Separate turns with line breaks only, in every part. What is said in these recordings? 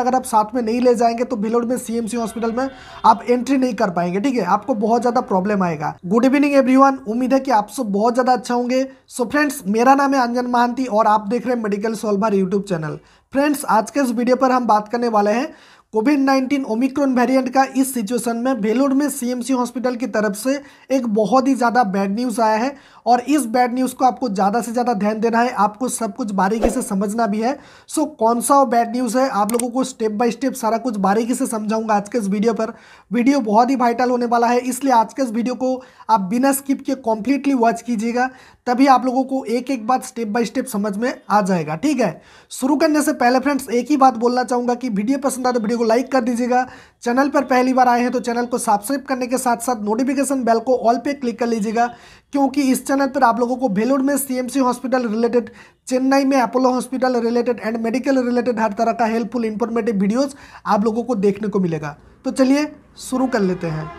अगर आप साथ में नहीं ले जाएंगे तो भिलोड में सीएमसी हॉस्पिटल में आप एंट्री नहीं कर पाएंगे ठीक है आपको बहुत ज्यादा प्रॉब्लम आएगा गुड इवनिंग एवरीवन उम्मीद है कि आप सब बहुत ज्यादा अच्छा होंगे सो so फ्रेंड्स मेरा नाम है अंजन महांती और आप देख रहे हैं medical solver YouTube channel friends आज के इस वीडियो पर हम बात करने वाले हैं कोविड 19 ओमिक्रॉन वेरिएंट का इस सिचुएशन में भेलोर में सीएमसी हॉस्पिटल की तरफ से एक बहुत ही ज़्यादा बैड न्यूज़ आया है और इस बैड न्यूज़ को आपको ज़्यादा से ज़्यादा ध्यान देना है आपको सब कुछ बारीकी से समझना भी है सो कौन सा वो बैड न्यूज़ है आप लोगों को स्टेप बाय स्टेप सारा कुछ बारीकी से समझाऊंगा आज के इस वीडियो पर वीडियो बहुत ही वाइटल होने वाला है इसलिए आज के इस वीडियो को आप बिना स्किप के कॉम्प्लीटली वॉच कीजिएगा तभी आप लोगों को एक एक बात स्टेप बाय स्टेप समझ में आ जाएगा ठीक है शुरू करने से पहले फ्रेंड्स एक ही बात बोलना चाहूंगा कि वीडियो पसंद आए तो वीडियो को लाइक कर दीजिएगा चैनल पर पहली बार आए हैं तो चैनल को सब्सक्राइब करने के साथ साथ नोटिफिकेशन बेल को ऑल पे क्लिक कर लीजिएगा क्योंकि इस चैनल पर आप लोगों को भेलोड में सीएमसी हॉस्पिटल रिलेटेड चेन्नई में Apollo hospital related and medical related हर तरह का हेल्पफुल इंफॉर्मेटिव वीडियोज़ आप लोगों को देखने को मिलेगा तो चलिए शुरू कर लेते हैं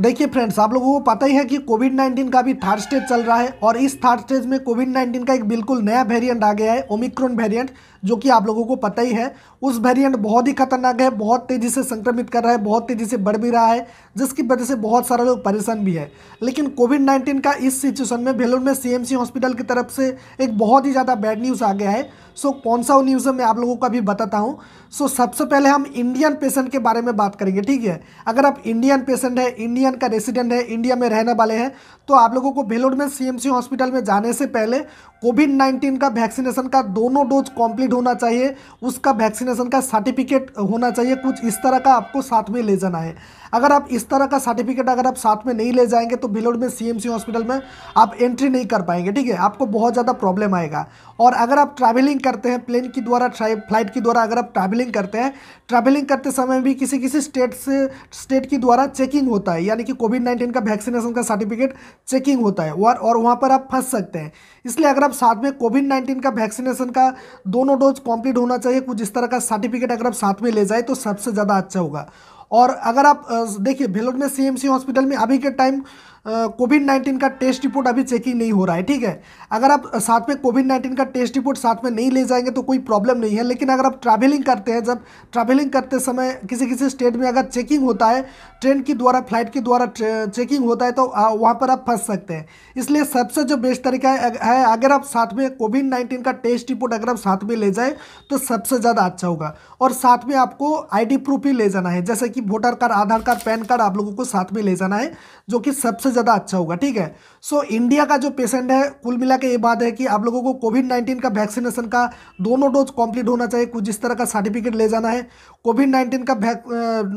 देखिए फ्रेंड्स आप लोगों को पता ही है कि कोविड 19 का भी थर्ड स्टेज चल रहा है और इस थर्ड स्टेज में कोविड 19 का एक बिल्कुल नया वेरिएंट आ गया है ओमिक्रॉन वेरिएंट जो कि आप लोगों को पता ही है उस वेरिएंट बहुत ही खतरनाक है बहुत तेज़ी से संक्रमित कर रहा है बहुत तेज़ी से बढ़ भी रहा है जिसकी वजह से बहुत सारे लोग परेशान भी है लेकिन कोविड नाइन्टीन का इस सिचुएशन में भेलोर में सी हॉस्पिटल की तरफ से एक बहुत ही ज़्यादा बैड न्यूज़ आ गया है सो कौन सा वो न्यूज़ है मैं आप लोगों को अभी बताता हूँ सो सबसे पहले हम इंडियन पेशेंट के बारे में बात करेंगे ठीक है अगर आप इंडियन पेशेंट है इंडियन का रेसिडेंट है इंडिया में रहने वाले हैं तो आप लोगों को भेलोर में सी हॉस्पिटल में जाने से पहले कोविड 19 का वैक्सीनेशन का दोनों डोज कंप्लीट होना चाहिए उसका वैक्सीनेशन का सर्टिफिकेट होना चाहिए कुछ इस तरह का आपको साथ में ले जाना है अगर आप इस तरह का सर्टिफिकेट अगर आप साथ में नहीं ले जाएंगे तो भिलोड में सीएमसी हॉस्पिटल में आप एंट्री नहीं कर पाएंगे ठीक है आपको बहुत ज़्यादा प्रॉब्लम आएगा और अगर आप ट्रैवलिंग करते हैं प्लेन के द्वारा फ्लाइट के द्वारा अगर आप ट्रैवलिंग करते हैं ट्रैवलिंग करते समय भी किसी किसी स्टेट से स्टेट के द्वारा चेकिंग होता है यानी कि कोविड नाइन्टीन का वैक्सीनेशन का सर्टिफिकेट चेकिंग होता है और वहाँ पर आप फंस सकते हैं इसलिए अगर आप साथ में कोविड नाइन्टीन का वैक्सीनेशन का दोनों डोज कंप्लीट होना चाहिए कुछ इस तरह का सर्टिफिकेट अगर आप साथ में ले जाए तो सबसे ज़्यादा अच्छा होगा और अगर आप देखिए भेलोर में सीएमसी हॉस्पिटल में अभी के टाइम कोविड नाइन्टीन का टेस्ट रिपोर्ट अभी चेकिंग नहीं हो रहा है ठीक है अगर आप साथ में कोविड नाइन्टीन का टेस्ट रिपोर्ट साथ में नहीं ले जाएंगे तो कोई प्रॉब्लम नहीं है लेकिन अगर आप ट्रैवलिंग करते हैं जब ट्रैवलिंग करते समय किसी किसी स्टेट में अगर चेकिंग होता है ट्रेन के द्वारा फ्लाइट के द्वारा चेकिंग होता है तो वहाँ पर आप फंस सकते हैं इसलिए सबसे जो बेस्ट तरीका है अगर आप साथ में कोविड नाइन्टीन का टेस्ट रिपोर्ट अगर आप साथ में ले जाएँ तो सबसे ज़्यादा अच्छा होगा और साथ में आपको आई प्रूफ ही ले जाना है जैसे कि कि voter card Aadhaar card PAN card आप लोगों को साथ में ले जाना है जो कि सबसे ज़्यादा अच्छा होगा ठीक है सो so, इंडिया का जो पेशेंट है कुल मिला ये बात है कि आप लोगों को कोविड नाइन्टीन का वैक्सीनेशन का दोनों डोज कंप्लीट होना चाहिए कुछ इस तरह का सर्टिफिकेट ले जाना है कोविड नाइन्टीन का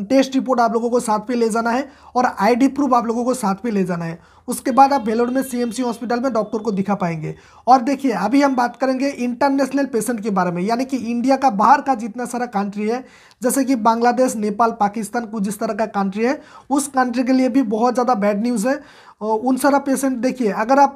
टेस्ट रिपोर्ट आप लोगों को साथ में ले जाना है और आई प्रूफ आप लोगों को साथ में ले जाना है उसके बाद आप वेलोर में सीएमसी हॉस्पिटल में डॉक्टर को दिखा पाएंगे और देखिए अभी हम बात करेंगे इंटरनेशनल पेशेंट के बारे में यानी कि इंडिया का बाहर का जितना सारा कंट्री है जैसे कि बांग्लादेश नेपाल पाकिस्तान पाकिस्तान कुछ जिस तरह का कंट्री है उस कंट्री के लिए भी बहुत ज़्यादा बैड न्यूज़ है उन सारा पेशेंट देखिए अगर आप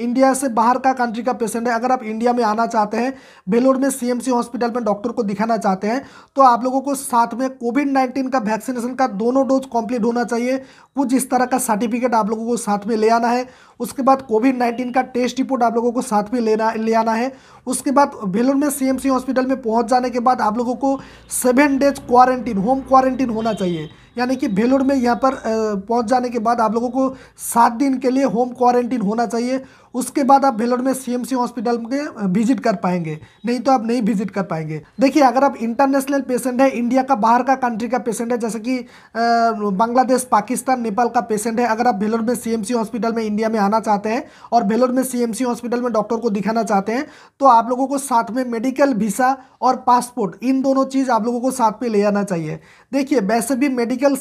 इंडिया से बाहर का कंट्री का पेशेंट है अगर आप इंडिया में आना चाहते हैं बेलोर में सीएमसी हॉस्पिटल में डॉक्टर को दिखाना चाहते हैं तो आप लोगों को साथ में कोविड नाइन्टीन का वैक्सीनेशन का दोनों डोज कंप्लीट होना चाहिए कुछ इस तरह का सर्टिफिकेट आप लोगों को साथ में ले आना है उसके बाद कोविड नाइन्टीन का टेस्ट रिपोर्ट आप लोगों को साथ में लेना ले आना है उसके बाद भेलोर में सीएमसी हॉस्पिटल में पहुंच जाने के बाद आप लोगों को seven days quarantine home quarantine होना चाहिए यानी कि भेलोर में यहाँ पर पहुँच जाने के बाद आप लोगों को सात दिन के लिए होम क्वारंटीन होना चाहिए उसके बाद आप भेलोर में सीएमसी हॉस्पिटल में विजिट कर पाएंगे नहीं तो आप नहीं विजिट कर पाएंगे देखिए अगर आप इंटरनेशनल पेशेंट है इंडिया का बाहर का कंट्री का पेशेंट है जैसे कि बांग्लादेश पाकिस्तान नेपाल का पेशेंट है अगर आप भेलोर में सीएमसी हॉस्पिटल में इंडिया में आना चाहते हैं और भेलोर में सीएमसी हॉस्पिटल में डॉक्टर को दिखाना चाहते हैं तो आप लोगों को साथ में मेडिकल वीसा और पासपोर्ट इन दोनों चीज़ आप लोगों को साथ में ले आना चाहिए देखिए वैसे भी मेडिकल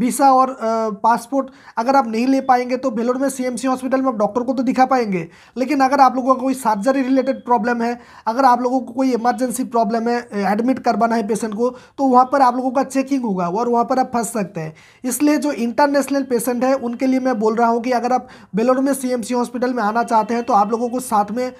वीसा और पासपोर्ट अगर आप नहीं ले पाएंगे तो भेलोर में सी हॉस्पिटल में आप डॉक्टर को तो दिखा पाएंगे लेकिन अगर आप लोगों को कोई सर्जरी रिलेटेड प्रॉब्लम है अगर आप लोगों को कोई इमरजेंसी प्रॉब्लम है एडमिट करवाना है पेशेंट को तो वहाँ पर आप लोगों का चेकिंग होगा और वहाँ पर आप फंस सकते हैं इसलिए जो इंटरनेशनल पेशेंट है उनके लिए मैं बोल रहा हूँ कि अगर आप बेलोर में सी हॉस्पिटल में आना चाहते हैं तो आप लोगों को साथ में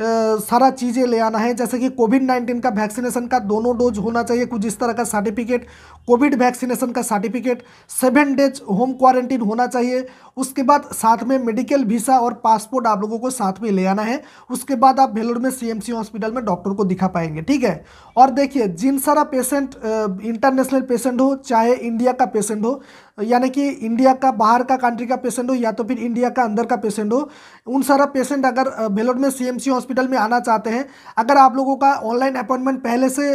सारा चीज़ें ले आना है जैसे कि कोविड नाइन्टीन का वैक्सीनेशन का दोनों डोज होना चाहिए कुछ इस तरह का सर्टिफिकेट कोविड वैक्सीनेशन का certificate seven days home quarantine होना चाहिए उसके बाद साथ में मेडिकल वीसा और पासपोर्ट आप लोगों को साथ में ले आना है उसके बाद आप भेलोर में सी हॉस्पिटल में डॉक्टर को दिखा पाएंगे ठीक है और देखिए जिन सारा पेशेंट इंटरनेशनल पेशेंट हो चाहे इंडिया का पेशेंट हो यानी कि इंडिया का बाहर का कंट्री का पेशेंट हो या तो फिर इंडिया का अंदर का पेशेंट हो उन सारा पेशेंट अगर भेलोड में सीएमसी हॉस्पिटल में आना चाहते हैं अगर आप लोगों का ऑनलाइन अपॉइंटमेंट पहले से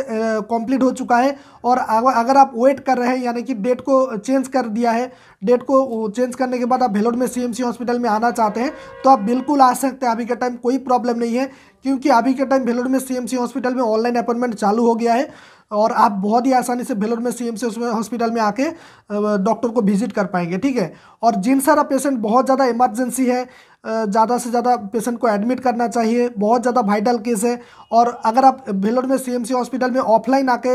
कंप्लीट हो चुका है और अगर आप वेट कर रहे हैं यानी कि डेट को चेंज कर दिया है डेट को चेंज करने के बाद आप भेलोड में सीएमसी हॉस्पिटल में आना चाहते हैं तो आप बिल्कुल आ सकते हैं अभी का टाइम कोई प्रॉब्लम नहीं है क्योंकि अभी के टाइम भेलोर में सीएमसी हॉस्पिटल में ऑनलाइन अपॉइंटमेंट चालू हो गया है और आप बहुत ही आसानी से भेलोर में सीएमसी हॉस्पिटल में आके डॉक्टर को विजिट कर पाएंगे ठीक है और जिन सारा पेशेंट बहुत ज़्यादा इमरजेंसी है ज़्यादा से ज़्यादा पेशेंट को एडमिट करना चाहिए बहुत ज़्यादा वाइटल केस है और अगर आप भेलोर में सीएमसी हॉस्पिटल में ऑफलाइन आके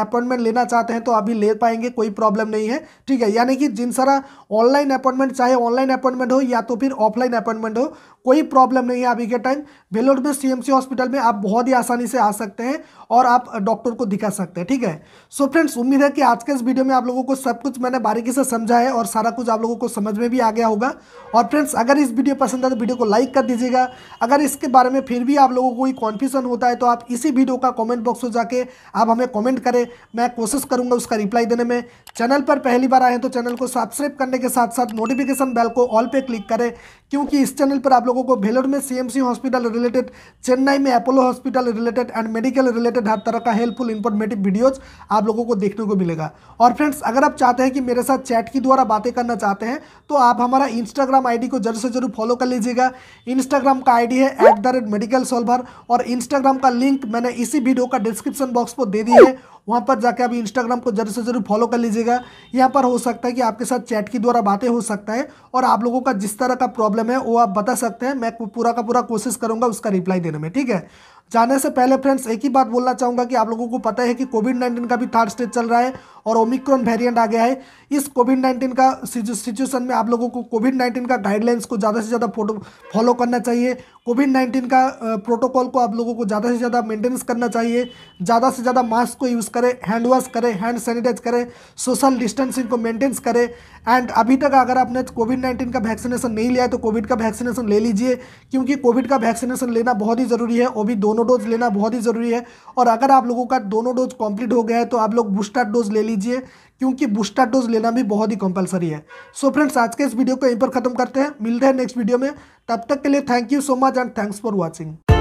अपॉइंटमेंट लेना चाहते हैं तो अभी ले पाएंगे कोई प्रॉब्लम नहीं है ठीक है यानी कि जिन सारा ऑनलाइन अपॉइंटमेंट चाहे ऑनलाइन अपॉइंटमेंट हो या तो फिर ऑफलाइन अपॉइंटमेंट हो कोई प्रॉब्लम नहीं है अभी के टाइम भेलोर में सीएमसी हॉस्पिटल में आप बहुत ही आसानी से आ सकते हैं और आप डॉक्टर को दिखा सकते हैं ठीक है सो फ्रेंड्स उम्मीद है कि आज के इस वीडियो में आप लोगों को सब कुछ मैंने बारीकी से समझा है और सारा कुछ आप लोगों को समझ में भी आ गया होगा और फ्रेंड्स अगर इस वीडियो पसंद आए तो वीडियो को लाइक कर दीजिएगा अगर इसके बारे में फिर भी आप लोगों को कोई कॉन्फ्यूजन होता है तो आप इसी वीडियो का कॉमेंट बॉक्स में जाके आप हमें कॉमेंट करें मैं कोशिश करूँगा उसका रिप्लाई देने में चैनल पर पहली बार आए हैं तो चैनल को सब्सक्राइब करने के साथ साथ नोटिफिकेशन बेल को ऑल पे क्लिक करें क्योंकि इस चैनल पर आप लोगों को भेलोर में सीएमसी हॉस्पिटल रिलेटेड चेन्नई में Apollo hospital related and medical related हर तरह का हेल्पफुल इंफॉर्मेटिव वीडियोज आप लोगों को देखने को मिलेगा और फ्रेंड्स अगर आप चाहते हैं कि मेरे साथ चैट के द्वारा बातें करना चाहते हैं तो आप हमारा इंस्टाग्राम आईडी को जरूर से जरूर फॉलो फॉलो कर लीजिएगा इंस्टाग्राम का आईडी है at the rate medical solver और इंस्टाग्राम का लिंक मैंने इसी वीडियो का डिस्क्रिप्शन बॉक्स पर दे दी है वहाँ पर जाकर आप इंस्टाग्राम को जरूर से जरूर फॉलो कर लीजिएगा यहाँ पर हो सकता है कि आपके साथ चैट के द्वारा बातें हो सकता है और आप लोगों का जिस तरह का प्रॉब्लम है वो आप बता सकते हैं मैं पूरा का पूरा कोशिश करूँगा उसका रिप्लाई देने में ठीक है जाने से पहले फ्रेंड्स एक ही बात बोलना चाहूँगा कि आप लोगों को पता है कि कोविड नाइन्टीन का भी थर्ड स्टेज चल रहा है और ओमिक्रॉन वेरिएंट आ गया है इस कोविड नाइन्टीन का सिचुएशन में आप लोगों को कोविड नाइन्टीन का गाइडलाइंस को ज़्यादा से ज़्यादा फॉलो करना चाहिए कोविड नाइन्टीन का प्रोटोकॉल को आप लोगों को ज़्यादा से ज़्यादा मेंटेनेंस करना चाहिए ज़्यादा से ज़्यादा मास्क को यूज़ करें हैंड वॉश करें हैंड सैनिटाइज करें सोशल डिस्टेंसिंग को मेंटेन्स करें एंड अभी तक अगर आपने कोविड नाइन्टीन का वैक्सीनेशन नहीं लिया है तो कोविड का वैक्सीनेशन ले लीजिए क्योंकि कोविड का वैक्सीनेशन लेना बहुत ही ज़रूरी है वो भी दो दोनों डोज लेना बहुत ही ज़रूरी है और अगर आप लोगों का दोनों डोज कंप्लीट हो गया है तो आप लोग बूस्टर डोज ले लीजिए क्योंकि बूस्टर डोज लेना भी बहुत ही कंपलसरी है सो so फ्रेंड्स आज के इस वीडियो को यहीं पर खत्म करते हैं मिलते हैं नेक्स्ट वीडियो में तब तक के लिए thank you so much and thanks for watching